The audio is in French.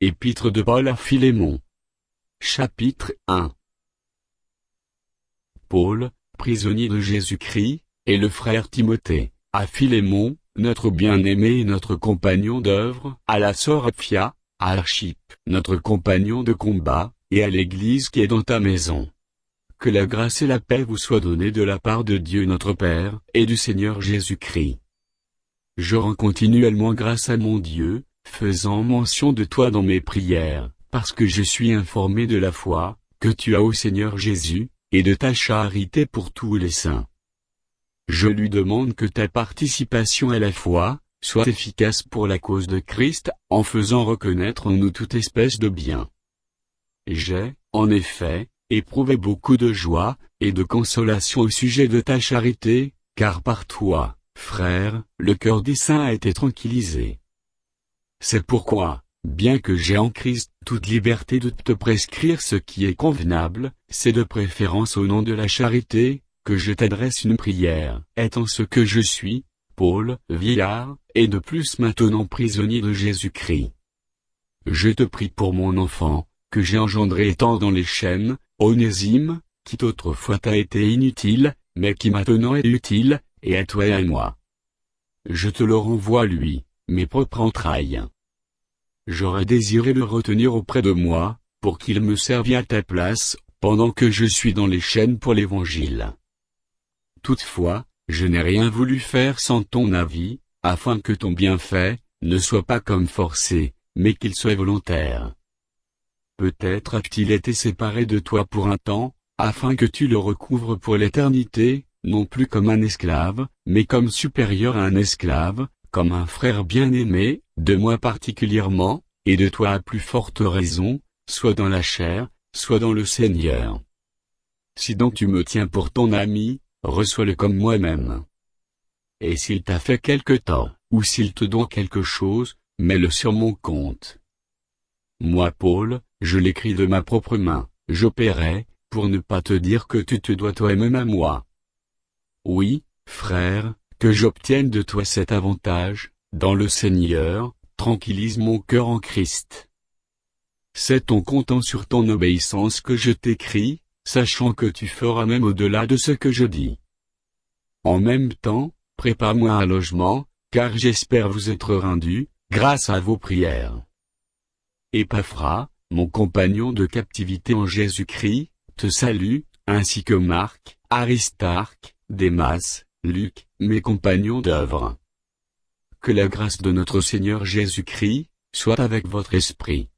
Épître de Paul à Philémon. Chapitre 1 Paul, prisonnier de Jésus-Christ, et le frère Timothée, à Philémon, notre bien-aimé et notre compagnon d'œuvre, à la sœur Apphia, à Archip, notre compagnon de combat, et à l'Église qui est dans ta maison. Que la grâce et la paix vous soient données de la part de Dieu notre Père, et du Seigneur Jésus-Christ. Je rends continuellement grâce à mon Dieu, faisant mention de toi dans mes prières, parce que je suis informé de la foi, que tu as au Seigneur Jésus, et de ta charité pour tous les saints. Je lui demande que ta participation à la foi, soit efficace pour la cause de Christ, en faisant reconnaître en nous toute espèce de bien. J'ai, en effet, éprouvé beaucoup de joie, et de consolation au sujet de ta charité, car par toi, frère, le cœur des saints a été tranquillisé. C'est pourquoi, bien que j'ai en Christ toute liberté de te prescrire ce qui est convenable, c'est de préférence au nom de la charité, que je t'adresse une prière. Étant ce que je suis, Paul, vieillard, et de plus maintenant prisonnier de Jésus-Christ. Je te prie pour mon enfant, que j'ai engendré étant dans les chaînes, onésime, qui autrefois t'a été inutile, mais qui maintenant est utile, et à toi et à moi. Je te le renvoie lui, mes propres entrailles j'aurais désiré le retenir auprès de moi, pour qu'il me servît à ta place, pendant que je suis dans les chaînes pour l'Évangile. Toutefois, je n'ai rien voulu faire sans ton avis, afin que ton bienfait, ne soit pas comme forcé, mais qu'il soit volontaire. Peut-être a-t-il été séparé de toi pour un temps, afin que tu le recouvres pour l'éternité, non plus comme un esclave, mais comme supérieur à un esclave, comme un frère bien-aimé, de moi particulièrement, et de toi à plus forte raison, soit dans la chair, soit dans le Seigneur. Si donc tu me tiens pour ton ami, reçois-le comme moi-même. Et s'il t'a fait quelque temps, ou s'il te doit quelque chose, mets-le sur mon compte. Moi Paul, je l'écris de ma propre main, j'opérais, pour ne pas te dire que tu te dois toi-même à moi. Oui, frère, que j'obtienne de toi cet avantage, dans le Seigneur, tranquillise mon cœur en Christ. C'est en comptant sur ton obéissance que je t'écris, sachant que tu feras même au-delà de ce que je dis. En même temps, prépare-moi un logement, car j'espère vous être rendu, grâce à vos prières. Paphra, mon compagnon de captivité en Jésus-Christ, te salue, ainsi que Marc, Aristarque, Démas, Luc, mes compagnons d'œuvre. Que la grâce de notre Seigneur Jésus-Christ, soit avec votre esprit.